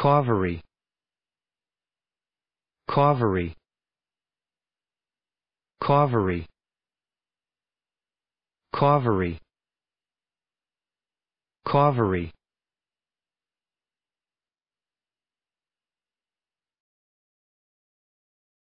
Cavalry Cavalry Cavalry Cavalry Cavalry